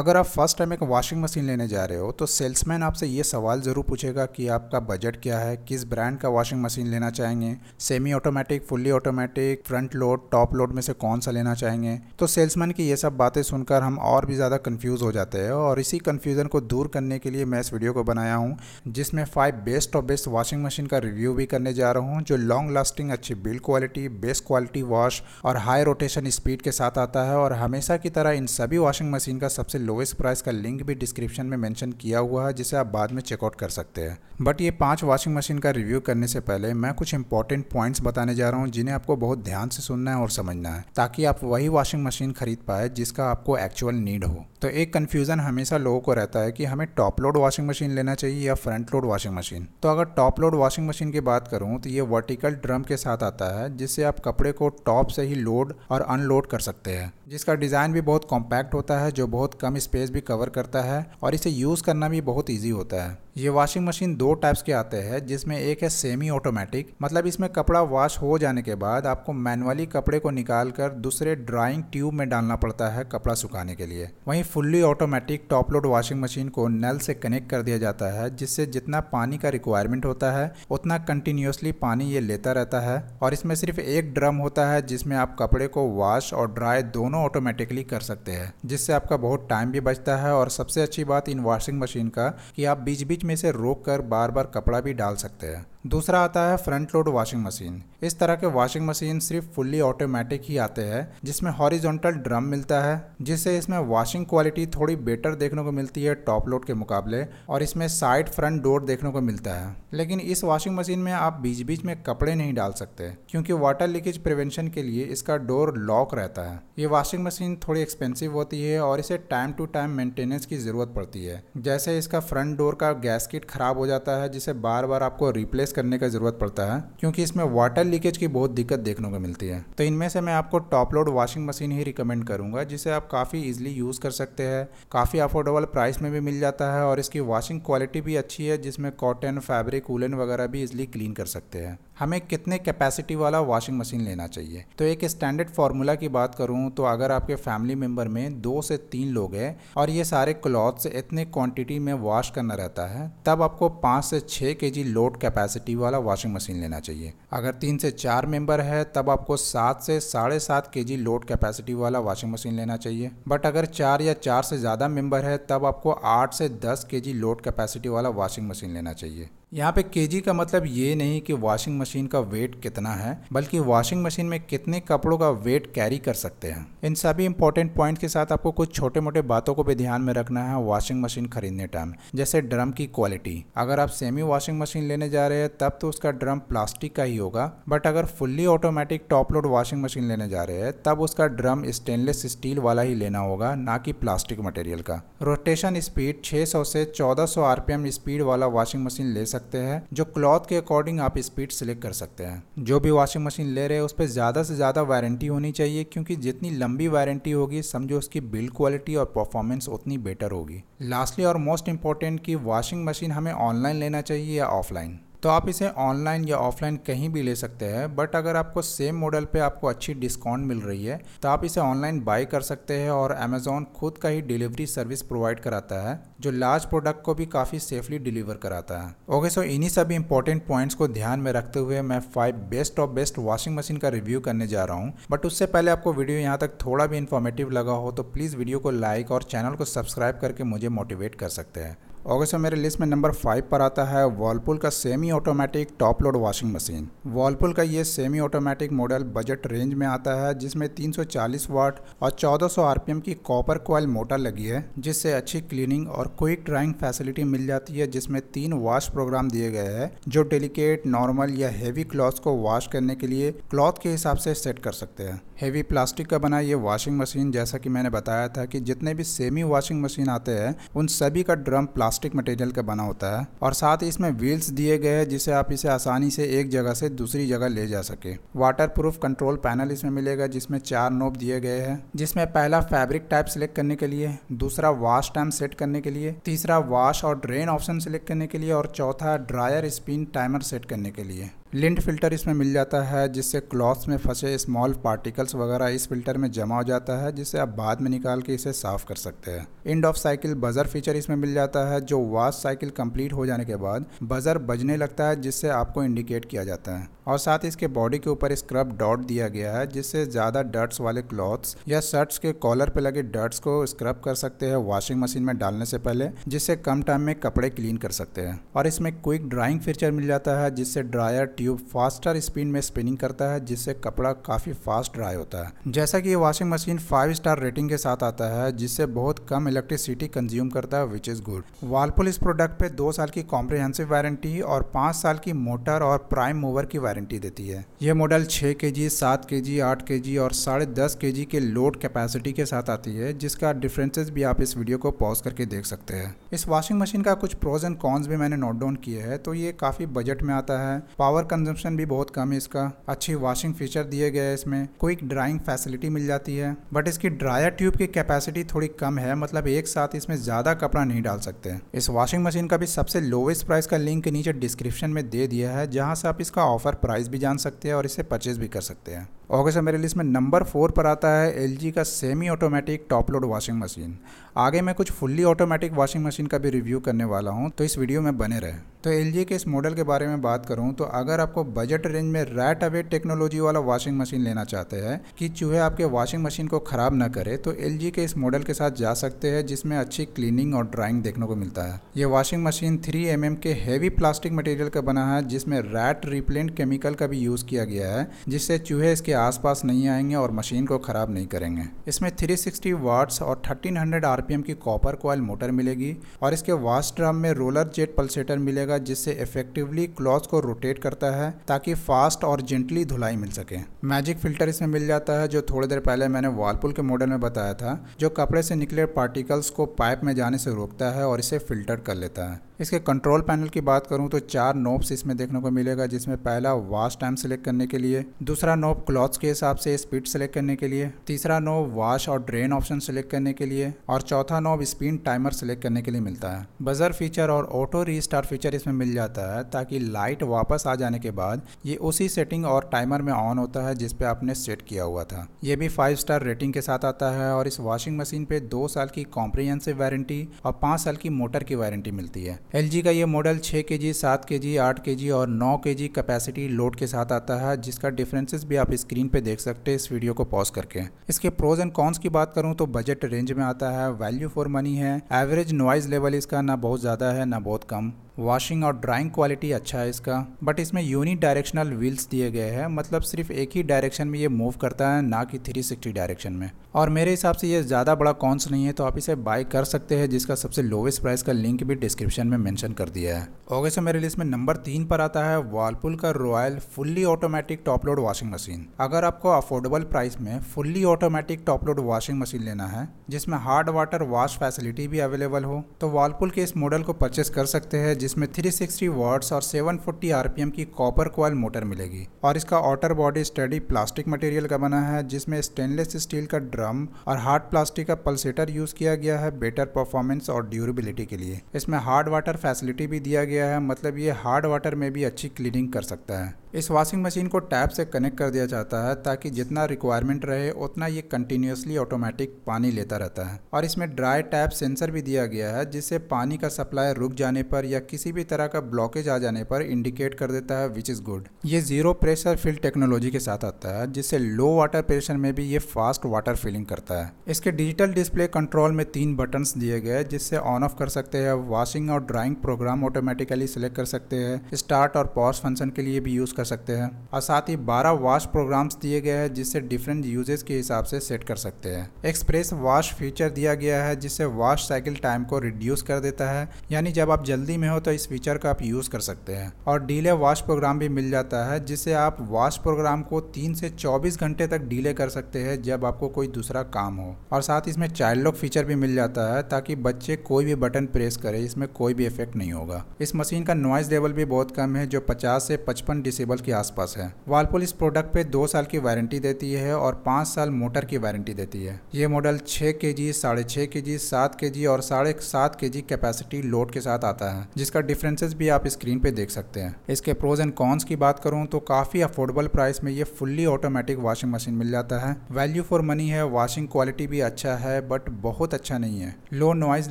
अगर आप first time एक वॉशिंग मशीन लेने जा रहे हो तो सेल्समैन आपसे ये सवाल ज़रूर पूछेगा कि आपका बजट क्या है किस ब्रांड का वॉशिंग मशीन लेना चाहेंगे semi automatic fully automatic front load top load में से कौन सा लेना चाहेंगे तो सेल्समैन की ये सब बातें सुनकर हम और भी ज़्यादा कन्फ्यूज़ हो जाते हैं और इसी कन्फ्यूज़न को दूर करने के लिए मैं इस वीडियो को बनाया हूँ जिसमें फाइव बेस्ट और बेस्ट वॉशिंग मशीन का रिव्यू भी करने जा रहा हूँ जो लॉन्ग लास्टिंग अच्छी build quality best quality wash और हाई रोटेशन स्पीड के साथ आता है और हमेशा की तरह इन सभी वॉशिंग मशीन का सबसे लोवेस्ट प्राइस का लिंक भी डिस्क्रिप्शन में मेंशन किया हुआ है जिसे आप बाद में चेकआउट कर सकते हैं बट ये पांच वॉशिंग मशीन का रिव्यू करने से पहले मैं कुछ इंपॉर्टेंट पॉइंट्स बताने जा रहा हूँ जिन्हें आपको बहुत ध्यान से सुनना है और समझना है ताकि आप वही वॉशिंग मशीन खरीद पाए जिसका आपको एक्चुअल नीड हो तो एक कन्फ्यूज़न हमेशा लोगों को रहता है कि हमें टॉप लोड वॉशिंग मशीन लेना चाहिए या फ्रंट लोड वॉशिंग मशीन तो अगर टॉप लोड वॉशिंग मशीन की बात करूँ तो ये वर्टिकल ड्रम के साथ आता है जिससे आप कपड़े को टॉप से ही लोड और अनलोड कर सकते हैं जिसका डिज़ाइन भी बहुत कॉम्पैक्ट होता है जो बहुत कम कम स्पेस भी कवर करता है और इसे यूज़ करना भी बहुत ईजी होता है ये वॉशिंग मशीन दो टाइप्स के आते हैं जिसमें एक है सेमी ऑटोमेटिक मतलब इसमें कपड़ा वॉश हो जाने के बाद आपको मैनुअली कपड़े को निकाल कर दूसरे ड्राइंग ट्यूब में डालना पड़ता है कपड़ा सुखाने के लिए वहीं fully automatic top load washing machine को नल से कनेक्ट कर दिया जाता है जिससे जितना पानी का रिक्वायरमेंट होता है उतना कंटिन्यूसली पानी ये लेता रहता है और इसमें सिर्फ एक ड्रम होता है जिसमें आप कपड़े को वॉश और ड्राई दोनों ऑटोमेटिकली कर सकते हैं जिससे आपका बहुत टाइम भी बचता है और सबसे अच्छी बात इन वॉशिंग मशीन का कि आप बीच बीच बीच में से रोक कर बार बार कपड़ा भी डाल सकते हैं दूसरा आता है फ्रंट लोड वॉशिंग मशीन इस तरह के वॉशिंग मशीन सिर्फ फुल्ली ऑटोमेटिक ही आते हैं जिसमें हॉरिजॉन्टल ड्रम मिलता है जिससे इसमें वॉशिंग क्वालिटी थोड़ी बेटर देखने को मिलती है टॉप लोड के मुकाबले और इसमें साइड फ्रंट डोर देखने को मिलता है लेकिन इस वॉशिंग मशीन में आप बीच बीच में कपड़े नहीं डाल सकते क्योंकि वाटर लीकेज प्रिवेंशन के लिए इसका डोर लॉक रहता है ये वॉशिंग मशीन थोड़ी एक्सपेंसिव होती है और इसे टाइम टू टाइम मेंटेनेंस की ज़रूरत पड़ती है जैसे इसका फ्रंट डोर का गैसकिट खराब हो जाता है जिसे बार बार आपको रिप्लेस रिप्लेस करने का ज़रूरत पड़ता है क्योंकि इसमें वाटर लीकेज की बहुत दिक्कत देखने को मिलती है तो इनमें से मैं आपको टॉप लोड वॉशिंग मशीन ही रिकमेंड करूंगा जिसे आप काफ़ी इजिली यूज़ कर सकते हैं काफ़ी अफोर्डेबल प्राइस में भी मिल जाता है और इसकी वॉशिंग क्वालिटी भी अच्छी है जिसमें कॉटन फैब्रिक उलन वगैरह भी इजिली क्लीन कर सकते हैं हमें कितने कैपेसिटी वाला वॉशिंग मशीन लेना चाहिए तो एक स्टैंडर्ड फार्मूला की बात करूं तो अगर आपके फैमिली मेंबर में दो से तीन लोग हैं और ये सारे क्लॉथ्स इतने क्वांटिटी में वॉश करना रहता है तब आपको पाँच से छः K G load capacity capacity वाला वॉशिंग मशीन लेना चाहिए अगर तीन से चार मेंबर है तब आपको सात से साढ़े सात के जी लोड कैपेसिटी वाला वॉशिंग मशीन लेना चाहिए बट अगर चार या चार से ज़्यादा मेंबर है तब आपको आठ से दस के जी लोड कैपेसिटी वाला वॉशिंग मशीन लेना चाहिए यहाँ पे केजी का मतलब ये नहीं कि वॉशिंग मशीन का वेट कितना है बल्कि वॉशिंग मशीन में कितने कपड़ों का वेट कैरी कर सकते हैं इन सभी इंपॉर्टेंट पॉइंट के साथ आपको कुछ छोटे मोटे बातों को भी ध्यान में रखना है वॉशिंग मशीन खरीदने टाइम जैसे ड्रम की क्वालिटी अगर आप सेमी वॉशिंग मशीन लेने जा रहे हैं तब तो उसका ड्रम प्लास्टिक का ही होगा बट अगर fully automatic top load washing machine लेने जा रहे हैं तब उसका ड्रम स्टेनलेस स्टील वाला ही लेना होगा ना कि प्लास्टिक मटेरियल का रोटेशन स्पीड 600 से चौदह सौ स्पीड वाला वॉशिंग मशीन ले सकते सकते हैं जो क्लॉथ के अकॉर्डिंग आप स्पीड सिलेक्ट कर सकते हैं जो भी वॉशिंग मशीन ले रहे हैं उस पर ज़्यादा से ज़्यादा वारंटी होनी चाहिए क्योंकि जितनी लंबी वारंटी होगी समझो उसकी बिल्ड क्वालिटी और परफॉर्मेंस उतनी बेटर होगी लास्टली और मोस्ट इंपॉर्टेंट कि वॉशिंग मशीन हमें ऑनलाइन लेना चाहिए या ऑफलाइन तो आप इसे ऑनलाइन या ऑफलाइन कहीं भी ले सकते हैं बट अगर आपको सेम मॉडल पे आपको अच्छी डिस्काउंट मिल रही है तो आप इसे ऑनलाइन बाई कर सकते हैं और अमेजोन खुद का ही डिलीवरी सर्विस प्रोवाइड कराता है जो लार्ज प्रोडक्ट को भी काफ़ी सेफली डिलीवर कराता है ओके सो इन्हीं सभी इंपॉर्टेंट पॉइंट्स को ध्यान में रखते हुए मैं five best of best washing machine का रिव्यू करने जा रहा हूँ बट उससे पहले आपको वीडियो यहाँ तक थोड़ा भी इन्फॉर्मेटिव लगा हो तो प्लीज़ वीडियो को लाइक और चैनल को सब्सक्राइब करके मुझे मोटिवेट कर सकते हैं ऑगस्ट में मेरे लिस्ट में नंबर फाइव पर आता है वॉलपुल का semi automatic top load washing machine Whirlpool का ये semi automatic model budget range में आता है जिसमें 340 वाट और 1400 आरपीएम की कॉपर क्वाइल मोटर लगी है जिससे अच्छी क्लीनिंग और क्विक ड्राइंग फैसिलिटी मिल जाती है जिसमें तीन वॉश प्रोग्राम दिए गए हैं जो डेलीकेट नॉर्मल या हैवी क्लॉथ को वॉश करने के लिए क्लॉथ के हिसाब से सेट कर सकते हैं हैवी प्लास्टिक का बना ये वॉशिंग मशीन जैसा कि मैंने बताया था कि जितने भी सेमी वॉशिंग मशीन आते हैं उन सभी का ड्रम प्लास्टिक प्लास्टिक मटेरियल का बना होता है और साथ ही इसमें व्हील्स दिए गए हैं जिसे आप इसे आसानी से एक जगह से दूसरी जगह ले जा सके वाटर प्रूफ कंट्रोल पैनल इसमें मिलेगा जिसमें चार नोब दिए गए हैं जिसमें पहला फैब्रिक टाइप सिलेक्ट करने के लिए दूसरा वाश टाइम सेट करने के लिए तीसरा वाश और ड्रेन ऑप्शन सिलेक्ट करने के लिए और चौथा ड्रायर स्पिन टाइमर सेट करने के लिए लिंट फिल्टर इसमें मिल जाता है जिससे क्लॉथ्स में फंसे स्मॉल पार्टिकल्स वगैरह इस फिल्टर में जमा हो जाता है जिसे आप बाद में निकाल के इसे साफ़ कर सकते हैं end of cycle buzzer feature इसमें मिल जाता है जो वाश साइकिल कंप्लीट हो जाने के बाद बजर बजने लगता है जिससे आपको इंडिकेट किया जाता है और साथ ही इसके बॉडी के ऊपर स्क्रब डॉट दिया गया है जिससे ज़्यादा डर्ट्स वाले क्लॉथ्स या शर्ट्स के कॉलर पर लगे डर्ट्स को स्क्रब कर सकते हैं वॉशिंग मशीन में डालने से पहले जिससे कम टाइम में कपड़े क्लीन कर सकते हैं और इसमें क्विक ड्राइंग फीचर मिल जाता है जिससे ड्रायर ट्यूब फास्टर स्पीड में स्पिनिंग करता है जिससे कपड़ा काफ़ी फास्ट ड्राई होता है जैसा कि ये washing machine five star rating के साथ आता है जिससे बहुत कम इलेक्ट्रिसिटी कंज्यूम करता है विच इज़ गुड वालपुल इस प्रोडक्ट पे दो साल की कॉम्प्रिहेंसिव वारंटी और पाँच साल की मोटर और प्राइम मूवर की वारंटी देती है यह मॉडल छः के जी सात के जी आठ के जी और साढ़े दस के जी के लोड कैपेसिटी के साथ आती है जिसका डिफरेंसेस भी आप इस वीडियो को पॉज करके देख सकते हैं इस वॉशिंग मशीन का कुछ प्रोज एंड कॉन्स भी मैंने नोट डाउन किया है तो ये काफ़ी बजट में आता है पावर कंजम्पशन भी बहुत कम है इसका अच्छी वॉशिंग फीचर दिए गए है इसमें क्विक ड्राइंग फैसिलिटी मिल जाती है बट इसकी ड्रायर ट्यूब की कैपेसिटी थोड़ी कम है मतलब एक साथ इसमें ज़्यादा कपड़ा नहीं डाल सकते इस वॉशिंग मशीन का भी सबसे लोवेस्ट प्राइस का लिंक नीचे डिस्क्रिप्शन में दे दिया है जहाँ से आप इसका ऑफर प्राइस भी जान सकते हैं और इसे परचेज भी कर सकते हैं ओके सर मेरे लिस्ट में नंबर फोर पर आता है एल का semi automatic top load washing machine आगे मैं कुछ फुल्ली ऑटोमेटिक वॉशिंग मशीन का भी रिव्यू करने वाला हूँ तो इस वीडियो में बने रहे तो एल के इस मॉडल के बारे में बात करूँ तो अगर आपको बजट रेंज में रैट अवे टेक्नोलॉजी वाला वॉशिंग मशीन लेना चाहते हैं कि चूहे आपके वॉशिंग मशीन को ख़राब ना करे तो एल के इस मॉडल के साथ जा सकते हैं जिसमें अच्छी क्लीनिंग और ड्राइंग देखने को मिलता है ये वॉशिंग मशीन थ्री एम के हैवी प्लास्टिक मटेरियल का बना है जिसमें रैट रिपेलेंट केमिकल का भी यूज़ किया गया है जिससे चूहे इसके आसपास नहीं आएंगे और मशीन को ख़राब नहीं करेंगे इसमें 360 वाट्स और 1300 एम की कॉपर कोयल मोटर मिलेगी और इसके वास्ट ड्रम में रोलर जेट पल्सेटर मिलेगा जिससे इफेक्टिवली क्लॉथ को रोटेट करता है ताकि फास्ट और जेंटली धुलाई मिल सके मैजिक फिल्टर इसमें मिल जाता है जो थोड़ी देर पहले मैंने वालपुल के मॉडल में बताया था जो कपड़े से निकले पार्टिकल्स को पाइप में जाने से रोकता है और इसे फिल्टर कर लेता है इसके कंट्रोल पैनल की बात करूँ तो चार नोब्स इसमें देखने को मिलेगा जिसमें पहला वाश टाइम सेलेक्ट करने के लिए दूसरा नोब क्लॉथ्स के हिसाब से स्पीड सेलेक्ट करने के लिए तीसरा नोब वाश और ड्रेन ऑप्शन सेलेक्ट करने के लिए और चौथा नोब स्पिन टाइमर सेलेक्ट करने के लिए मिलता है बजर फीचर और ऑटो रीस्टार्ट फीचर इसमें मिल जाता है ताकि लाइट वापस आ जाने के बाद ये उसी सेटिंग और टाइमर में ऑन होता है जिसपे आपने सेट किया हुआ था ये भी फाइव स्टार रेटिंग के साथ आता है और इस वॉशिंग मशीन पे दो साल की कॉम्प्रीहेंसिव वारंटी और पाँच साल की मोटर की वारंटी मिलती है एल का ये मॉडल 6 के जी सात के जी आठ के जी और 9 के जी कैपेसिटी लोड के साथ आता है जिसका डिफरेंसेस भी आप स्क्रीन पे देख सकते हैं इस वीडियो को पॉज करके इसके प्रोज एंड कॉन्स की बात करूँ तो बजट रेंज में आता है वैल्यू फॉर मनी है एवरेज नॉइज लेवल इसका ना बहुत ज़्यादा है ना बहुत कम वॉशिंग और ड्राइंग क्वालिटी अच्छा है इसका बट इसमें यूनि डायरेक्शनल व्हील्स दिए गए हैं मतलब सिर्फ एक ही डायरेक्शन में ये मूव करता है ना कि 360 डायरेक्शन में और मेरे हिसाब से ये ज़्यादा बड़ा कॉन्स नहीं है तो आप इसे बाय कर सकते हैं जिसका सबसे लोवेस्ट प्राइस का लिंक भी डिस्क्रिप्शन में मैंशन कर दिया है ओके सो मेरे लिस्ट में नंबर तीन पर आता है वालपुल का royal fully automatic top load washing machine अगर आपको अफोर्डेबल प्राइस में fully automatic top load washing machine लेना है जिसमें हार्ड वाटर वॉश फैसिलिटी भी अवेलेबल हो तो वालपुल के इस मॉडल को परचेस कर सकते हैं जिसमें 360 वाट्स और 740 आरपीएम की कॉपर क्वाल मोटर मिलेगी और इसका outer body sturdy plastic material का बना है जिसमें स्टेनलेस स्टील का ड्रम और हार्ड प्लास्टिक का पल्सेटर यूज किया गया है बेटर परफॉर्मेंस और ड्यूरेबिलिटी के लिए इसमें हार्ड वाटर फैसिलिटी भी दिया गया है मतलब ये हार्ड वाटर में भी अच्छी क्लीनिंग कर सकता है इस वॉशिंग मशीन को टैप से कनेक्ट कर दिया जाता है ताकि जितना रिक्वायरमेंट रहे उतना ये कंटिन्यूसली ऑटोमेटिक पानी लेता रहता है और इसमें ड्राई टैप सेंसर भी दिया गया है जिससे पानी का सप्लाई रुक जाने पर या किसी भी तरह का ब्लॉकेज आ जाने पर इंडिकेट कर देता है विच इज़ गुड ये ज़ीरो प्रेशर फिल टेक्नोलॉजी के साथ आता है जिससे लो वाटर प्रेशर में भी ये फास्ट वाटर फिलिंग करता है इसके डिजिटल डिस्प्ले कंट्रोल में तीन बटन्स दिए गए जिससे ऑन ऑफ कर सकते हैं वॉशिंग और ड्राइंग प्रोग्राम ऑटोमेटिकली सेलेक्ट कर सकते हैं स्टार्ट और पॉज फंक्शन के लिए भी यूज़ कर कर सकते हैं और साथ ही 12 वॉश प्रोग्राम्स दिए गए हैं जिससे डिफरेंट यूजेस के हिसाब से सेट कर सकते हैं एक्सप्रेस वॉश फीचर दिया गया है जिससे वॉश साइकिल टाइम को रिड्यूस कर देता है यानी जब आप जल्दी में हो तो इस फीचर का आप यूज़ कर सकते हैं और डीले वॉश प्रोग्राम भी मिल जाता है जिससे आप वॉश प्रोग्राम को तीन से चौबीस घंटे तक डीले कर सकते हैं जब आपको कोई दूसरा काम हो और साथ इसमें चाइल्ड लॉक फीचर भी मिल जाता है ताकि बच्चे कोई भी बटन प्रेस करे इसमें कोई भी इफेक्ट नहीं होगा इस मशीन का नॉइज लेवल भी बहुत कम है जो पचास से पचपन डिसेबल लेवल के आसपास है वालपुल इस प्रोडक्ट पे दो साल की वारंटी देती है और पाँच साल मोटर की वारंटी देती है ये मॉडल छः के जी साढ़े छः के जी सात के जी और साढ़े सात के जी कैपेसिटी लोड के साथ आता है जिसका डिफरेंसेस भी आप स्क्रीन पे देख सकते हैं इसके प्रोज एंड कॉन्स की बात करूँ तो काफ़ी अफोर्डेबल प्राइस में ये फुल्ली ऑटोमेटिक वॉशिंग मशीन मिल जाता है वैल्यू फॉर मनी है वॉशिंग क्वालिटी भी अच्छा है बट बहुत अच्छा नहीं है लो नॉइज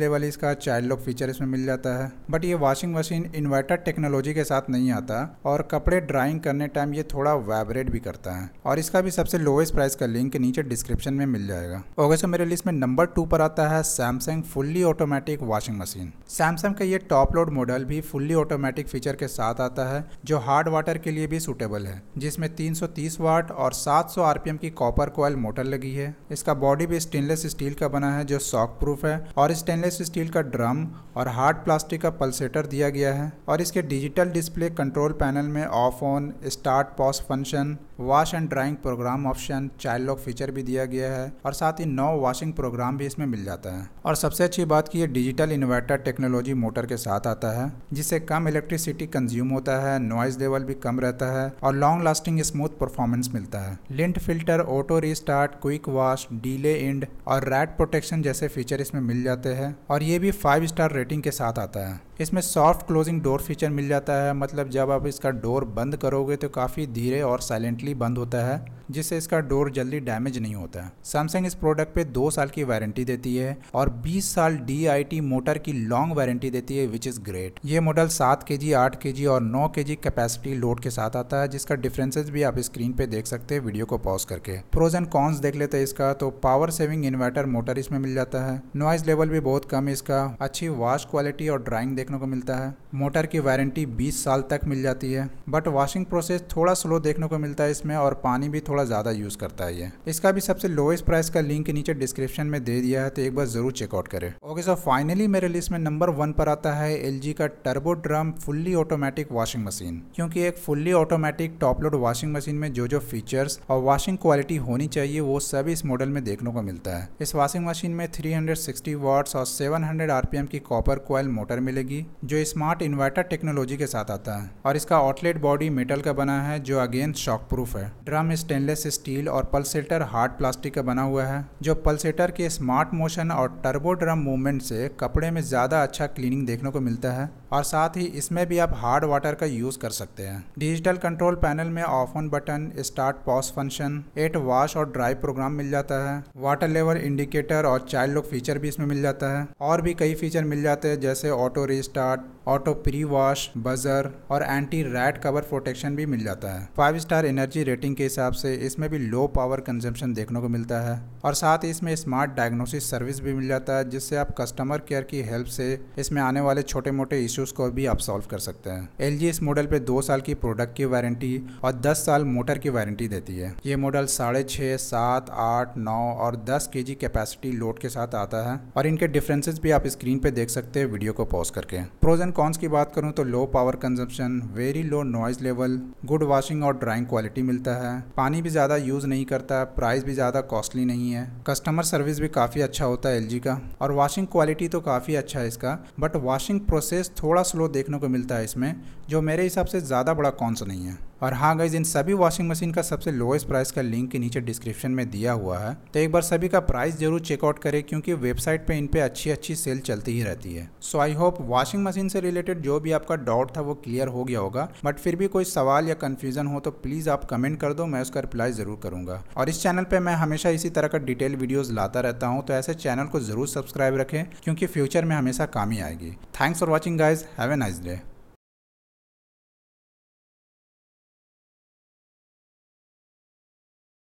लेवल इसका चाइल्ड लॉक फीचर इसमें मिल जाता है बट ये वॉशिंग मशीन इन्वर्टर टेक्नोलॉजी के साथ नहीं आता और कपड़े ड्राई बाइंग करने टाइम ये थोड़ा वाइब्रेट भी करता है और इसका भी सबसे लोएस्ट प्राइस का लिंक नीचे डिस्क्रिप्शन में मिल जाएगा ओके सो मेरे लिस्ट में नंबर टू पर आता है Samsung fully automatic washing machine Samsung का ये टॉप लोड मॉडल भी फुल्ली ऑटोमेटिक फीचर के साथ आता है जो हार्ड वाटर के लिए भी सूटेबल है जिसमें 330 वाट और 700 आरपीएम की कॉपर कोयल मोटर लगी है इसका बॉडी भी स्टेनलेस स्टील का बना है जो शॉक प्रूफ है और स्टेनलेस स्टील का ड्रम और हार्ड प्लास्टिक का पल्सेटर दिया गया है और इसके डिजिटल डिस्प्ले कंट्रोल पैनल में off on on start pause function wash and drying program option child lock feature भी दिया गया है और साथ ही नो वॉशिंग प्रोग्राम भी इसमें मिल जाता है और सबसे अच्छी बात की ये डिजिटल इन्वर्टर टेक्नोलॉजी मोटर के साथ आता है जिससे कम इलेक्ट्रिसिटी कंज्यूम होता है नॉइज लेवल भी कम रहता है और लॉन्ग लास्टिंग स्मूथ परफॉर्मेंस मिलता है lint filter auto restart quick wash delay end और रैट प्रोटेक्शन जैसे फीचर इसमें मिल जाते हैं और ये भी फाइव स्टार रेटिंग के साथ आता है इसमें सॉफ्ट क्लोजिंग डोर फीचर मिल जाता है मतलब जब आप इसका डोर बंद करोगे तो काफ़ी धीरे और साइलेंटली परमानेंटली बंद होता है जिससे इसका डोर जल्दी डैमेज नहीं होता है सैमसंग इस प्रोडक्ट पे दो साल की वारंटी देती है और 20 साल डी मोटर की लॉन्ग वारंटी देती है विच इज़ ग्रेट ये मॉडल सात के जी आठ के जी और नौ के जी कैपेसिटी लोड के साथ आता है जिसका डिफरेंसेस भी आप स्क्रीन पे देख सकते हैं वीडियो को पॉज करके प्रोज एंड कॉन्स देख लेते हैं इसका तो पावर सेविंग इन्वर्टर मोटर इसमें मिल जाता है नॉइज लेवल भी बहुत कम है इसका अच्छी वॉश क्वालिटी और ड्राइंग देखने को मिलता है मोटर की वारंटी बीस साल तक मिल जाती है बट वॉशिंग प्रोसेस थोड़ा स्लो देखने को मिलता है इस इसमें और पानी भी थोड़ा ज़्यादा यूज़ करता है ये इसका भी सबसे लोएस्ट प्राइस का लिंक नीचे डिस्क्रिप्शन में दे दिया है तो एक बार ज़रूर चेकआउट करें ओके सर फाइनली मेरे लिस्ट में नंबर वन पर आता है एल का turbo drum fully automatic washing machine क्योंकि एक fully automatic top load washing machine में जो जो फीचर्स और वॉशिंग क्वालिटी होनी चाहिए वो सभी इस मॉडल में देखने को मिलता है इस वॉशिंग मशीन में 360 हंड्रेड और 700 आरपीएम की कॉपर कोयल मोटर मिलेगी जो स्मार्ट इन्वर्टर टेक्नोलॉजी के साथ आता है और इसका आउटलेट बॉडी मेटल का बना है जो अगेन शॉक प्रूफ प्रूफ है ड्रम स्टेनलेस स्टील और पल्सेटर हार्ड प्लास्टिक का बना हुआ है जो पल्सेटर के स्मार्ट मोशन और टर्बो ड्रम मूवमेंट से कपड़े में ज़्यादा अच्छा क्लीनिंग देखने को मिलता है और साथ ही इसमें भी आप हार्ड वाटर का यूज़ कर सकते हैं डिजिटल कंट्रोल पैनल में off on button start pause function eight wash और ड्राई प्रोग्राम मिल जाता है वाटर लेवल इंडिकेटर और चाइल्ड लुक फीचर भी इसमें मिल जाता है और भी कई फीचर मिल जाते हैं जैसे auto restart auto pre wash buzzer और एंटी रैट कवर प्रोटेक्शन भी मिल जाता है फाइव स्टार एनर्जी रेटिंग के हिसाब से इसमें भी लो पावर कंजम्पशन देखने को मिलता है और साथ ही इसमें स्मार्ट डायग्नोसिस सर्विस भी मिल जाता है जिससे आप कस्टमर केयर की हेल्प से इसमें आने वाले छोटे मोटे इशू इश्यूज को भी आप सॉल्व कर सकते हैं एल इस मॉडल पे दो साल की प्रोडक्ट की वारंटी और दस साल मोटर की वारंटी देती है ये मॉडल साढ़े छः सात आठ नौ और दस के कैपेसिटी लोड के साथ आता है और इनके डिफरेंसेस भी आप स्क्रीन पे देख सकते हैं वीडियो को पॉज करके प्रोज एंड कॉन्स की बात करूँ तो low power consumption very low noise level good washing और ड्राइंग क्वालिटी मिलता है पानी भी ज़्यादा यूज़ नहीं करता प्राइस भी ज़्यादा कॉस्टली नहीं है कस्टमर सर्विस भी काफ़ी अच्छा होता है एल का और वॉशिंग क्वालिटी तो काफ़ी अच्छा है इसका बट वॉशिंग प्रोसेस थोड़ा थोड़ा स्लो देखने को मिलता है इसमें जो मेरे हिसाब से ज़्यादा बड़ा कौन सा नहीं है और हाँ गाइज इन सभी वॉशिंग मशीन का सबसे लोएस्ट प्राइस का लिंक के नीचे डिस्क्रिप्शन में दिया हुआ है तो एक बार सभी का प्राइस जरूर चेकआउट करें क्योंकि वेबसाइट पे इन पे अच्छी अच्छी सेल चलती ही रहती है so I hope washing machine से रिलेटेड जो भी आपका डाउट था वो क्लियर हो गया होगा बट फिर भी कोई सवाल या कन्फ्यूजन हो तो प्लीज आप कमेंट कर दो मैं उसका रिप्लाई जरूर करूंगा और इस चैनल पर मैं हमेशा इसी तरह का डिटेल वीडियोज लाता रहता हूँ तो ऐसे चैनल को जरूर सब्सक्राइब रखें क्योंकि फ्यूचर में हमेशा काम ही आएगी thanks for watching guys have a nice day